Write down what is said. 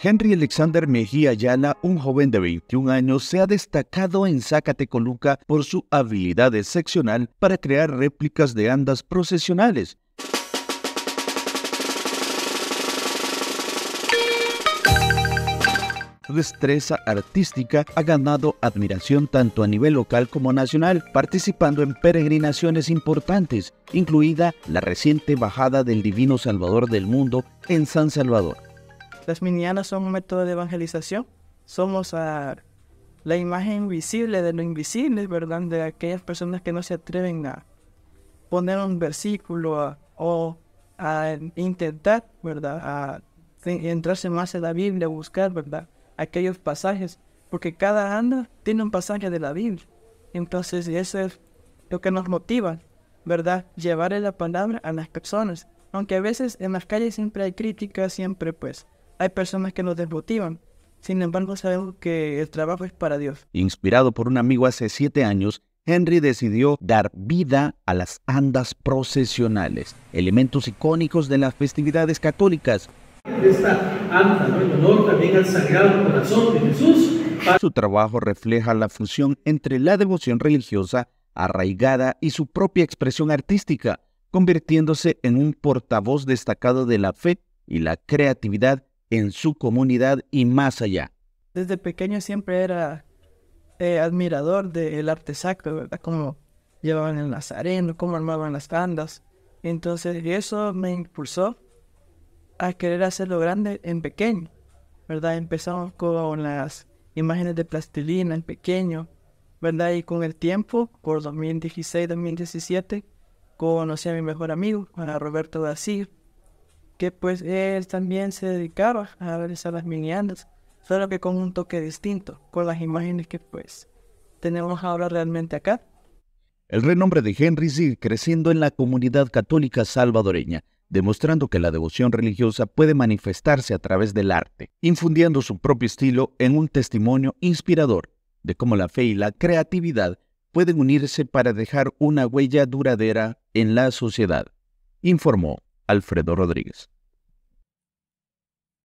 Henry Alexander Mejía Ayala, un joven de 21 años, se ha destacado en Zacatecoluca por su habilidad excepcional para crear réplicas de andas procesionales. Su destreza artística ha ganado admiración tanto a nivel local como nacional, participando en peregrinaciones importantes, incluida la reciente bajada del Divino Salvador del Mundo en San Salvador. Las minianas son un método de evangelización. Somos a la imagen visible de lo invisible, ¿verdad? De aquellas personas que no se atreven a poner un versículo o a intentar, ¿verdad? A entrarse más en la Biblia, a buscar, ¿verdad? Aquellos pasajes, porque cada anda tiene un pasaje de la Biblia. Entonces, eso es lo que nos motiva, ¿verdad? Llevar la palabra a las personas. Aunque a veces en las calles siempre hay críticas, siempre pues hay personas que nos desmotivan. Sin embargo, sabemos que el trabajo es para Dios. Inspirado por un amigo hace siete años, Henry decidió dar vida a las andas procesionales, elementos icónicos de las festividades católicas. Su trabajo refleja la fusión entre la devoción religiosa arraigada y su propia expresión artística, convirtiéndose en un portavoz destacado de la fe y la creatividad en su comunidad y más allá. Desde pequeño siempre era eh, admirador del arte sacro, ¿verdad? Cómo llevaban el nazareno, cómo armaban las bandas. Entonces eso me impulsó a querer hacerlo grande en pequeño, ¿verdad? Empezamos con las imágenes de plastilina en pequeño, ¿verdad? Y con el tiempo, por 2016, 2017, conocí a mi mejor amigo, a Roberto García, que pues él también se dedicaba a realizar las miniandas, solo que con un toque distinto, con las imágenes que pues tenemos ahora realmente acá. El renombre de Henry sigue creciendo en la comunidad católica salvadoreña, demostrando que la devoción religiosa puede manifestarse a través del arte, infundiendo su propio estilo en un testimonio inspirador de cómo la fe y la creatividad pueden unirse para dejar una huella duradera en la sociedad, informó Alfredo Rodríguez.